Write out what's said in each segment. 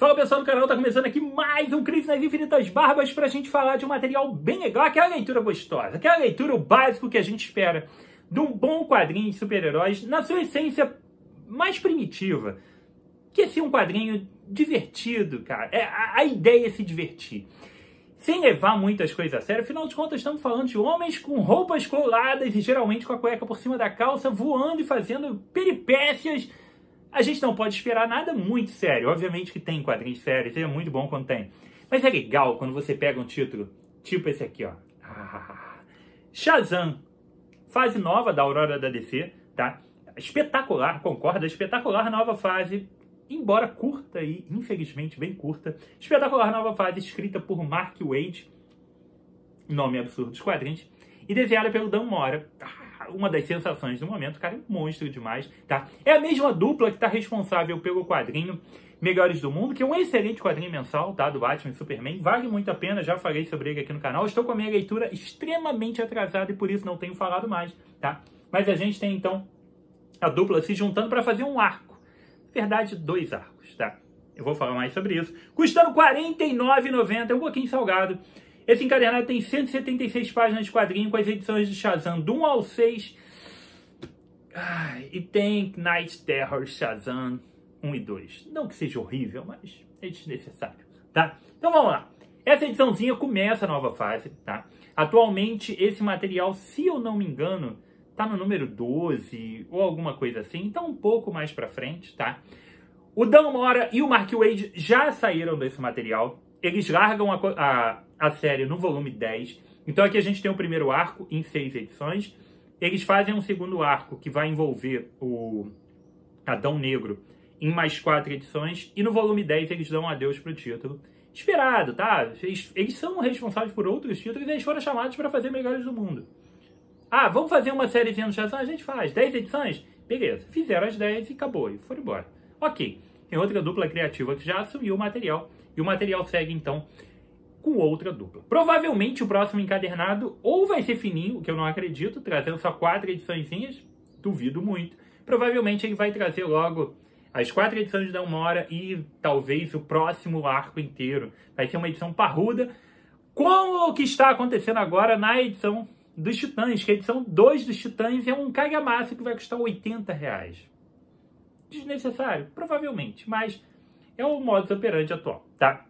Fala pessoal do canal, tá começando aqui mais um Crise nas Infinitas Barbas pra gente falar de um material bem legal, aquela leitura gostosa, aquela leitura básica que a gente espera de um bom quadrinho de super-heróis na sua essência mais primitiva. Que é ser um quadrinho divertido, cara. É, a, a ideia é se divertir. Sem levar muitas coisas a sério, afinal de contas estamos falando de homens com roupas coladas e geralmente com a cueca por cima da calça, voando e fazendo peripécias a gente não pode esperar nada muito sério. Obviamente que tem quadrinhos sérios, seria muito bom quando tem. Mas é legal quando você pega um título tipo esse aqui, ó. Ah, Shazam, fase nova da Aurora da DC, tá? Espetacular, concorda? Espetacular nova fase, embora curta e infelizmente bem curta. Espetacular nova fase escrita por Mark Wade, nome absurdo dos quadrinhos, e desenhada pelo Dan Mora. Ah, uma das sensações do momento, o cara é um monstro demais, tá? É a mesma dupla que tá responsável pelo quadrinho Melhores do Mundo, que é um excelente quadrinho mensal, tá? Do Batman e Superman, vale muito a pena, já falei sobre ele aqui no canal. Estou com a minha leitura extremamente atrasada e por isso não tenho falado mais, tá? Mas a gente tem então a dupla se juntando para fazer um arco. Na verdade, dois arcos, tá? Eu vou falar mais sobre isso. Custando R$ 49,90, é um pouquinho salgado. Esse encadernado tem 176 páginas de quadrinho com as edições de Shazam do 1 ao 6. Ah, e tem Night Terror Shazam 1 e 2. Não que seja horrível, mas é desnecessário, tá? Então vamos lá. Essa ediçãozinha começa a nova fase, tá? Atualmente, esse material, se eu não me engano, tá no número 12 ou alguma coisa assim. Então, um pouco mais pra frente, tá? O Dan Mora e o Mark Wade já saíram desse material, eles largam a, a, a série no volume 10. Então aqui a gente tem o primeiro arco em seis edições. Eles fazem um segundo arco que vai envolver o Adão Negro em mais quatro edições. E no volume 10 eles dão um adeus para o título. Esperado, tá? Eles, eles, são responsáveis por outros títulos e eles foram chamados para fazer melhores do mundo. Ah, vamos fazer uma série de anunciações? A gente faz. 10 edições? Beleza. Fizeram as 10 e acabou. E foram embora. Ok. Tem outra dupla criativa que já assumiu o material e o material segue, então, com outra dupla. Provavelmente o próximo encadernado ou vai ser fininho, que eu não acredito, trazendo só quatro ediçõezinhas, duvido muito. Provavelmente ele vai trazer logo as quatro edições da uma hora e talvez o próximo arco inteiro. Vai ser uma edição parruda, como o que está acontecendo agora na edição dos Titãs, que a edição 2 dos Titãs é um caga-massa que vai custar 80 reais. Desnecessário, provavelmente, mas é o modus operandi atual, tá?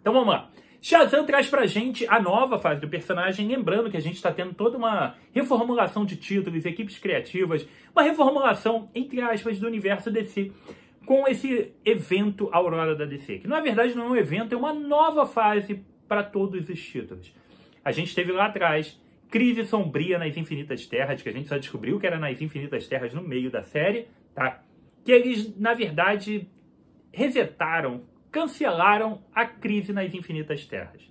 Então vamos lá. Shazam traz pra gente a nova fase do personagem, lembrando que a gente está tendo toda uma reformulação de títulos, equipes criativas, uma reformulação, entre aspas, do universo DC com esse evento Aurora da DC, que na verdade não é um evento, é uma nova fase para todos os títulos. A gente teve lá atrás Crise Sombria nas Infinitas Terras, que a gente só descobriu que era nas Infinitas Terras no meio da série, tá? Que eles, na verdade, resetaram, cancelaram a crise nas infinitas terras.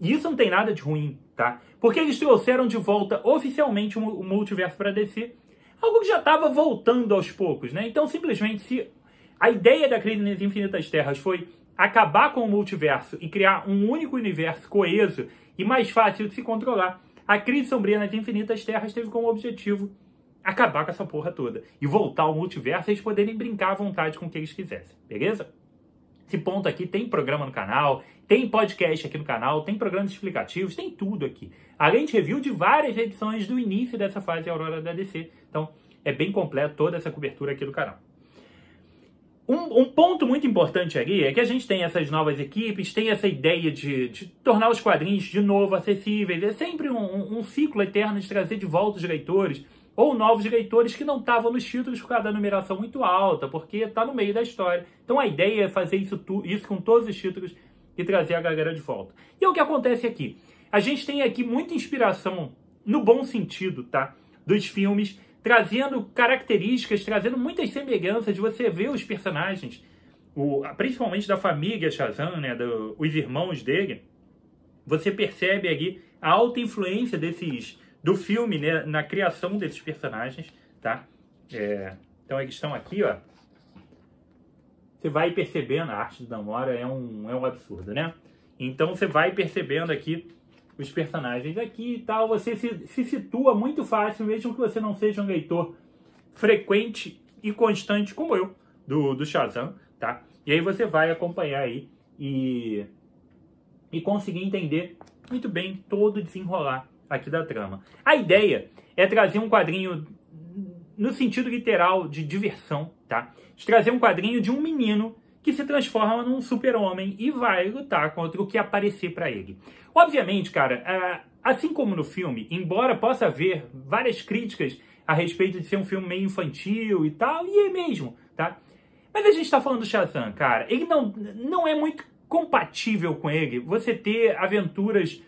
E isso não tem nada de ruim, tá? Porque eles trouxeram de volta oficialmente o multiverso para DC, algo que já estava voltando aos poucos, né? Então, simplesmente, se a ideia da crise nas infinitas terras foi acabar com o multiverso e criar um único universo coeso e mais fácil de se controlar, a crise sombria nas infinitas terras teve como objetivo acabar com essa porra toda e voltar ao multiverso, eles poderem brincar à vontade com o que eles quisessem, beleza? Esse ponto aqui tem programa no canal, tem podcast aqui no canal, tem programas explicativos, tem tudo aqui. Além de review de várias edições do início dessa fase Aurora da DC. Então, é bem completo toda essa cobertura aqui do canal. Um, um, ponto muito importante ali é que a gente tem essas novas equipes, tem essa ideia de, de tornar os quadrinhos de novo acessíveis. É sempre um, um, um ciclo eterno de trazer de volta os leitores, ou novos leitores que não estavam nos títulos por causa da numeração muito alta, porque está no meio da história. Então a ideia é fazer isso, isso com todos os títulos e trazer a galera de volta. E é o que acontece aqui. A gente tem aqui muita inspiração, no bom sentido, tá? Dos filmes, trazendo características, trazendo muitas semelhanças. Você vê os personagens, o, principalmente da família Shazam, né? Do, os irmãos dele. Você percebe ali a alta influência desses do filme, né, na criação desses personagens, tá? É, então eles estão aqui, ó. Você vai percebendo, a arte do Namora é um, é um absurdo, né? Então você vai percebendo aqui os personagens aqui e tal, você se, se situa muito fácil, mesmo que você não seja um leitor frequente e constante como eu, do, do Shazam, tá? E aí você vai acompanhar aí e, e conseguir entender muito bem todo o desenrolar aqui da trama. A ideia é trazer um quadrinho no sentido literal de diversão, tá? De trazer um quadrinho de um menino que se transforma num super-homem e vai lutar contra o que aparecer para ele. Obviamente, cara, é, assim como no filme, embora possa haver várias críticas a respeito de ser um filme meio infantil e tal, e é mesmo, tá? Mas a gente está falando do Shazam, cara. Ele não, não é muito compatível com ele você ter aventuras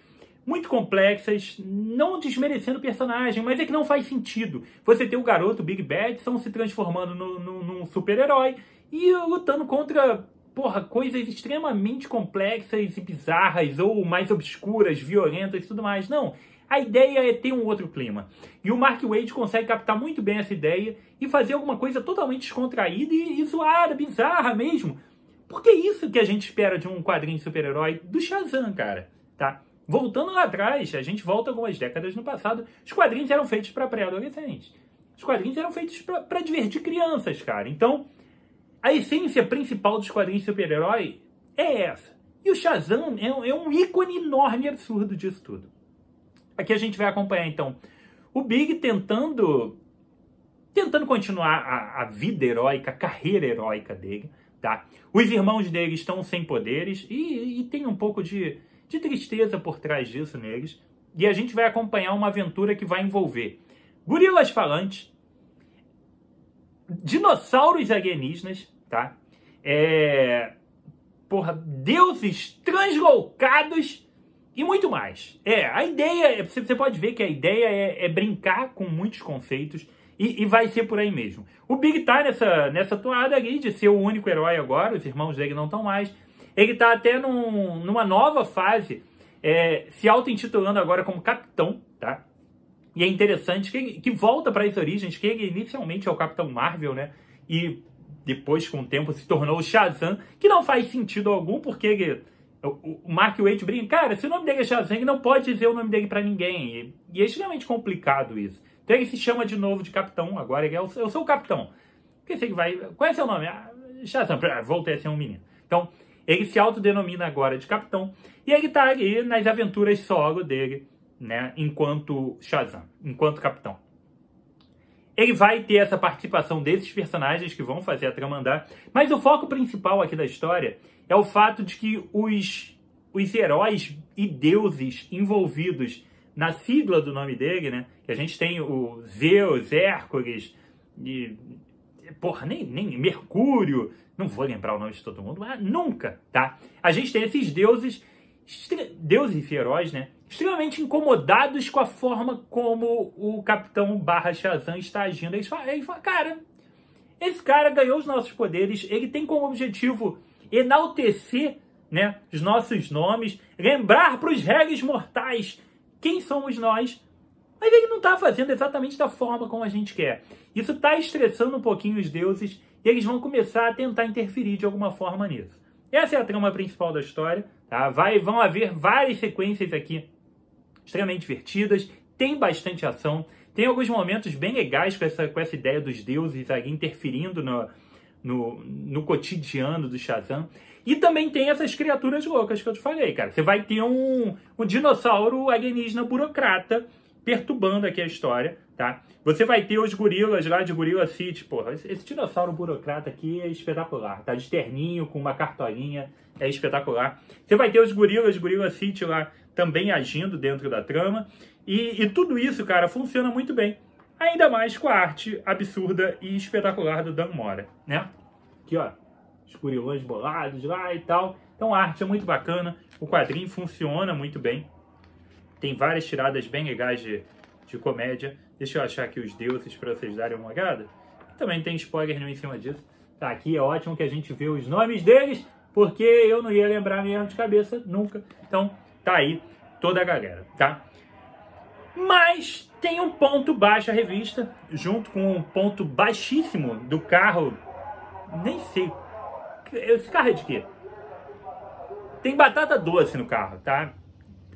muito complexas, não desmerecendo o personagem, mas é que não faz sentido. Você ter o garoto Big Bad, são se transformando no, no, num super-herói e lutando contra porra, coisas extremamente complexas e bizarras, ou mais obscuras, violentas e tudo mais. Não. A ideia é ter um outro clima. E o Mark Wade consegue captar muito bem essa ideia e fazer alguma coisa totalmente descontraída e, e zoada, bizarra mesmo. Porque é isso que a gente espera de um quadrinho de super-herói do Shazam, cara. Tá? Voltando lá atrás, a gente volta algumas décadas no passado, os quadrinhos eram feitos para pré-adolescentes. Os quadrinhos eram feitos para divertir crianças, cara. Então, a essência principal dos quadrinhos de super-herói é essa. E o Shazam é, é um ícone enorme e absurdo disso tudo. Aqui a gente vai acompanhar, então, o Big tentando tentando continuar a, a, vida heróica, a carreira heróica dele, tá? Os irmãos dele estão sem poderes e, e tem um pouco de de tristeza por trás disso neles. E a gente vai acompanhar uma aventura que vai envolver gorilas falantes, dinossauros alienígenas, tá? É, porra, deuses translocados e muito mais. É, a ideia, você pode ver que a ideia é, é brincar com muitos conceitos e, e, vai ser por aí mesmo. O Big tá nessa, nessa toada ali de ser o único herói agora, os irmãos dele não estão mais, ele está até num, numa nova fase, é, se auto-intitulando agora como capitão, tá? E é interessante que, que volta para as origens, que ele inicialmente é o Capitão Marvel, né? E depois, com o tempo, se tornou o Shazam, que não faz sentido algum, porque ele, o, o Mark Waite brinca, cara, se o nome dele é Shazam, ele não pode dizer o nome dele para ninguém. E, e, é extremamente complicado isso. Então ele se chama de novo de Capitão, agora ele é o, eu é sou o Capitão. Que sei que vai. Qual é seu nome? Ah, Shazam. Ah, voltei a ser um menino. Então, ele se autodenomina agora de capitão e ele tá ali nas aventuras solo dele, né, enquanto Shazam, enquanto capitão. Ele vai ter essa participação desses personagens que vão fazer a trama andar, mas o foco principal aqui da história é o fato de que os, os heróis e deuses envolvidos na sigla do nome dele, né, que a gente tem o Zeus, Hércules, e porra, nem, nem Mercúrio, não vou lembrar o nome de todo mundo, mas nunca, tá? A gente tem esses deuses, deuses e heróis, né? Extremamente incomodados com a forma como o Capitão Barra Shazam está agindo. Eles falam, eles falam, cara, esse cara ganhou os nossos poderes, ele tem como objetivo enaltecer né, os nossos nomes, lembrar para os réis mortais quem somos nós mas ele não está fazendo exatamente da forma como a gente quer. Isso está estressando um pouquinho os deuses e eles vão começar a tentar interferir de alguma forma nisso. Essa é a trama principal da história. Tá? Vai, vão haver várias sequências aqui extremamente divertidas, tem bastante ação, tem alguns momentos bem legais com essa, com essa ideia dos deuses ali interferindo no, no, no cotidiano do Shazam. E também tem essas criaturas loucas que eu te falei, cara. Você vai ter um, um dinossauro alienígena burocrata perturbando aqui a história, tá? Você vai ter os gorilas lá de Gorila City, porra. Esse, esse dinossauro burocrata aqui é espetacular, tá? De terninho, com uma cartolinha, é espetacular. Você vai ter os gorilas de Gorila City lá também agindo dentro da trama. E, e tudo isso, cara, funciona muito bem. Ainda mais com a arte absurda e espetacular do Dan Mora, né? Aqui, ó, os gorilões bolados lá e tal. Então a arte é muito bacana, o quadrinho funciona muito bem. Tem várias tiradas bem legais de, de comédia. Deixa eu achar aqui os deuses para vocês darem uma olhada. Também tem spoiler em cima disso. Tá, aqui é ótimo que a gente vê os nomes deles, porque eu não ia lembrar mesmo de cabeça nunca. Então, tá aí toda a galera, tá? Mas tem um ponto baixo a revista, junto com um ponto baixíssimo do carro. Nem sei. Esse carro é de quê? Tem batata doce no carro, tá?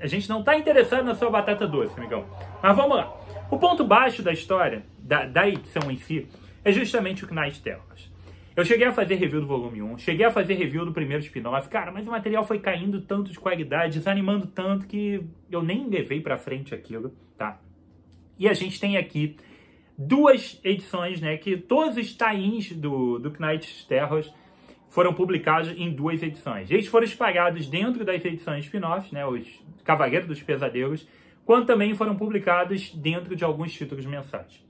A gente não está interessado na sua batata doce, amigão. Mas vamos lá. O ponto baixo da história, da, da edição em si, é justamente o Knights nas Eu cheguei a fazer review do volume 1, cheguei a fazer review do primeiro spin-off, cara, mas o material foi caindo tanto de qualidade, desanimando tanto que eu nem levei para frente aquilo, tá? E a gente tem aqui duas edições, né, que todos os tains do, do Knights Terrors foram publicados em duas edições. Eles foram espalhados dentro das edições spin-offs, né, os Cavaleiros dos Pesadelos, quanto também foram publicados dentro de alguns títulos mensais.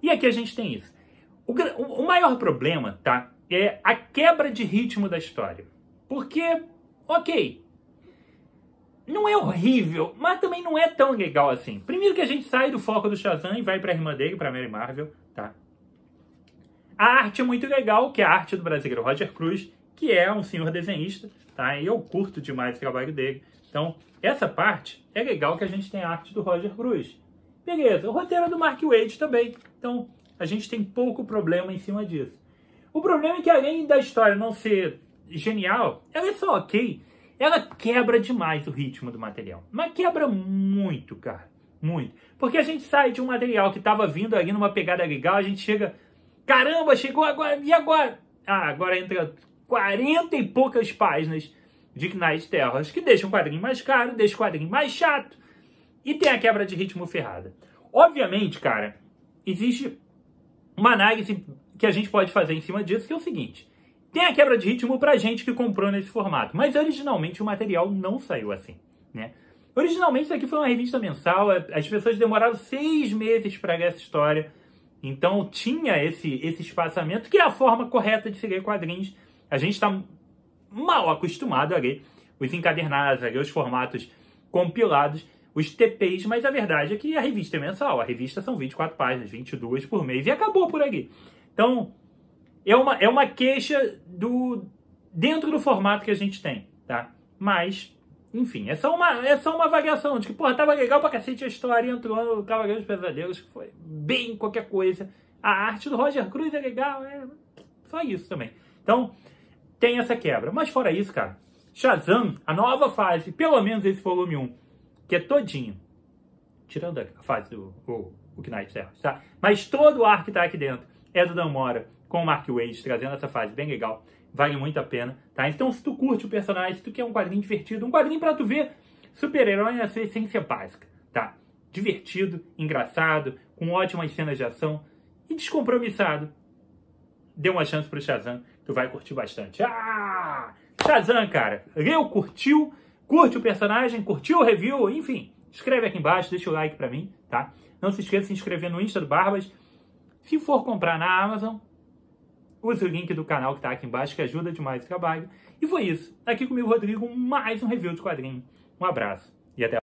E aqui a gente tem isso. O, o maior problema, tá, é a quebra de ritmo da história. Porque, ok, não é horrível, mas também não é tão legal assim. Primeiro que a gente sai do foco do Shazam e vai pra irmã dele, pra Mary Marvel, tá? A arte é muito legal, que é a arte do brasileiro Roger Cruz, que é um senhor desenhista, tá? E eu curto demais o trabalho dele. Então, essa parte é legal que a gente tem a arte do Roger Cruz. Beleza, o roteiro é do Mark Wade também. Então, a gente tem pouco problema em cima disso. O problema é que além da história não ser genial, ela é só ok, ela quebra demais o ritmo do material. Mas quebra muito, cara. Muito. Porque a gente sai de um material que estava vindo ali numa pegada legal, a gente chega Caramba, chegou agora. E agora? Ah, agora entra 40 e poucas páginas de Knight terras que deixa o quadrinho mais caro, deixa o quadrinho mais chato e tem a quebra de ritmo ferrada. Obviamente, cara, existe uma análise que a gente pode fazer em cima disso, que é o seguinte. Tem a quebra de ritmo pra gente que comprou nesse formato, mas originalmente o material não saiu assim, né? Originalmente isso aqui foi uma revista mensal, as pessoas demoraram seis meses para ler essa história, então tinha esse, esse espaçamento, que é a forma correta de se ler quadrinhos. A gente está mal acostumado a ler os encadernados, a ler os formatos compilados, os TPs, mas a verdade é que a revista é mensal. A revista são 24 páginas, 22 por mês, e acabou por aqui. Então, é uma, é uma queixa do dentro do formato que a gente tem, tá? Mas enfim, é só uma, é só uma variação de que, porra, tava legal pra cacete a história, entrou no Cavaleiro dos Pesadelos, que foi bem qualquer coisa. A arte do Roger Cruz é legal, é só isso também. Então, tem essa quebra. Mas fora isso, cara, Shazam, a nova fase, pelo menos esse volume 1, que é todinho, tirando a fase do o, o Knight Terra, tá? Mas todo o ar que tá aqui dentro é do Dan Mora, com o Mark Wade, trazendo essa fase bem legal vale muito a pena, tá? Então, se tu curte o personagem, se tu quer um quadrinho divertido, um quadrinho para tu ver, super-herói na sua essência básica, tá? Divertido, engraçado, com ótimas cenas de ação e descompromissado. Dê uma chance pro Shazam, tu vai curtir bastante. Ah! Shazam, cara, leu, curtiu, curte o personagem, curtiu o review, enfim, escreve aqui embaixo, deixa o like pra mim, tá? Não se esqueça de se inscrever no Insta do Barbas. Se for comprar na Amazon, use o link do canal que está aqui embaixo, que ajuda demais o trabalho. E foi isso. Aqui comigo, Rodrigo, mais um review de quadrinho. Um abraço e até